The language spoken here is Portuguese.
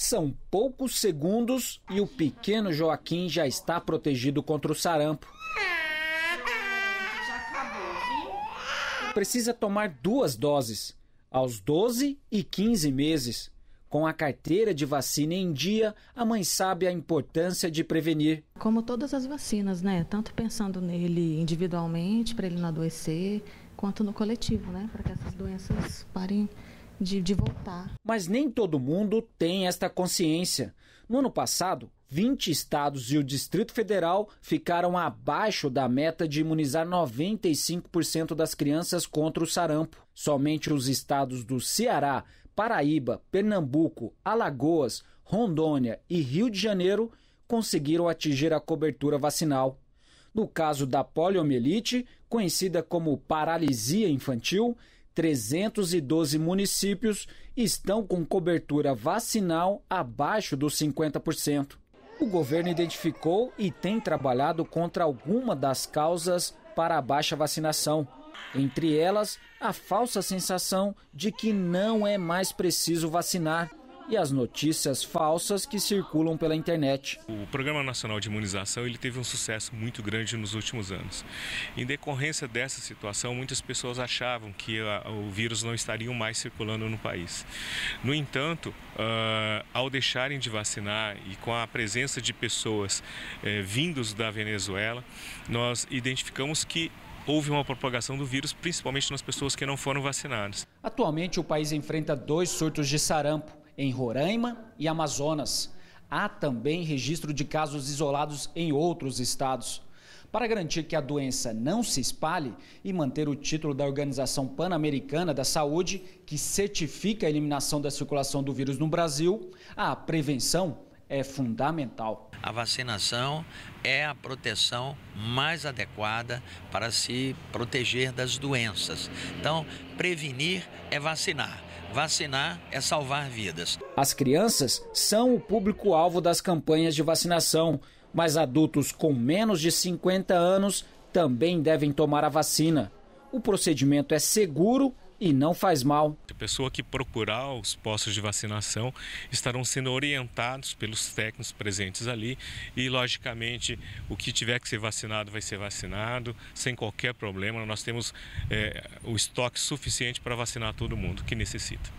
São poucos segundos e o pequeno Joaquim já está protegido contra o sarampo. Precisa tomar duas doses, aos 12 e 15 meses. Com a carteira de vacina em dia, a mãe sabe a importância de prevenir. Como todas as vacinas, né? Tanto pensando nele individualmente, para ele não adoecer, quanto no coletivo, né? Para que essas doenças parem de, de voltar. Mas nem todo mundo tem esta consciência. No ano passado, 20 estados e o Distrito Federal ficaram abaixo da meta de imunizar 95% das crianças contra o sarampo. Somente os estados do Ceará, Paraíba, Pernambuco, Alagoas, Rondônia e Rio de Janeiro conseguiram atingir a cobertura vacinal. No caso da poliomielite, conhecida como paralisia infantil, 312 municípios estão com cobertura vacinal abaixo dos 50%. O governo identificou e tem trabalhado contra alguma das causas para a baixa vacinação. Entre elas, a falsa sensação de que não é mais preciso vacinar e as notícias falsas que circulam pela internet. O Programa Nacional de Imunização ele teve um sucesso muito grande nos últimos anos. Em decorrência dessa situação, muitas pessoas achavam que ah, o vírus não estaria mais circulando no país. No entanto, ah, ao deixarem de vacinar e com a presença de pessoas eh, vindos da Venezuela, nós identificamos que houve uma propagação do vírus, principalmente nas pessoas que não foram vacinadas. Atualmente, o país enfrenta dois surtos de sarampo em Roraima e Amazonas. Há também registro de casos isolados em outros estados. Para garantir que a doença não se espalhe e manter o título da Organização Pan-Americana da Saúde, que certifica a eliminação da circulação do vírus no Brasil, a prevenção é fundamental. A vacinação é a proteção mais adequada para se proteger das doenças. Então, prevenir é vacinar. Vacinar é salvar vidas. As crianças são o público-alvo das campanhas de vacinação, mas adultos com menos de 50 anos também devem tomar a vacina. O procedimento é seguro e não faz mal. A pessoa que procurar os postos de vacinação estarão sendo orientados pelos técnicos presentes ali e, logicamente, o que tiver que ser vacinado vai ser vacinado sem qualquer problema. Nós temos é, o estoque suficiente para vacinar todo mundo que necessita.